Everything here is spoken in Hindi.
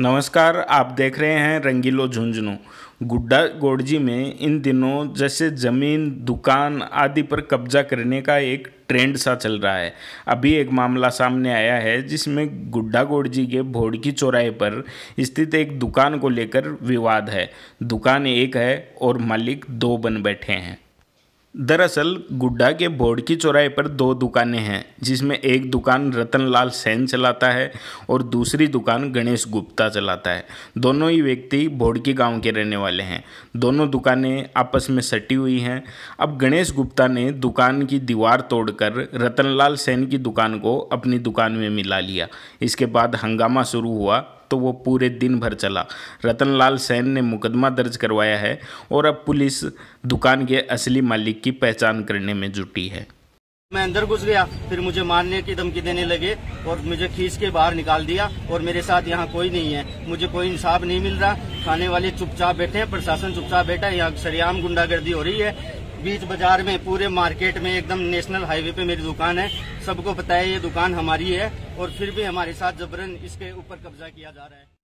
नमस्कार आप देख रहे हैं रंगीलो झुंझुनू गुड्डा गोडजी में इन दिनों जैसे ज़मीन दुकान आदि पर कब्जा करने का एक ट्रेंड सा चल रहा है अभी एक मामला सामने आया है जिसमें गुड्डा गोडजी के भोड़की चौराहे पर स्थित एक दुकान को लेकर विवाद है दुकान एक है और मालिक दो बन बैठे हैं दरअसल गुड्डा के बोर्ड की चौराहे पर दो दुकानें हैं जिसमें एक दुकान रतनलाल सेन चलाता है और दूसरी दुकान गणेश गुप्ता चलाता है दोनों ही व्यक्ति भोड़की गांव के रहने वाले हैं दोनों दुकानें आपस में सटी हुई हैं अब गणेश गुप्ता ने दुकान की दीवार तोड़कर रतनलाल सेन की दुकान को अपनी दुकान में मिला लिया इसके बाद हंगामा शुरू हुआ तो वो पूरे दिन भर चला रतनलाल सेन ने मुकदमा दर्ज करवाया है और अब पुलिस दुकान के असली मालिक की पहचान करने में जुटी है मैं अंदर घुस गया फिर मुझे मारने की धमकी देने लगे और मुझे खींच के बाहर निकाल दिया और मेरे साथ यहाँ कोई नहीं है मुझे कोई इंसाफ नहीं मिल रहा खाने वाले चुपचाप बैठे हैं प्रशासन चुपचाप बैठा है यहाँ सरेआम गुंडागर्दी हो रही है बीच बाजार में पूरे मार्केट में एकदम नेशनल हाईवे पे मेरी दुकान है सबको पता है ये दुकान हमारी है और फिर भी हमारे साथ जबरन इसके ऊपर कब्जा किया जा रहा है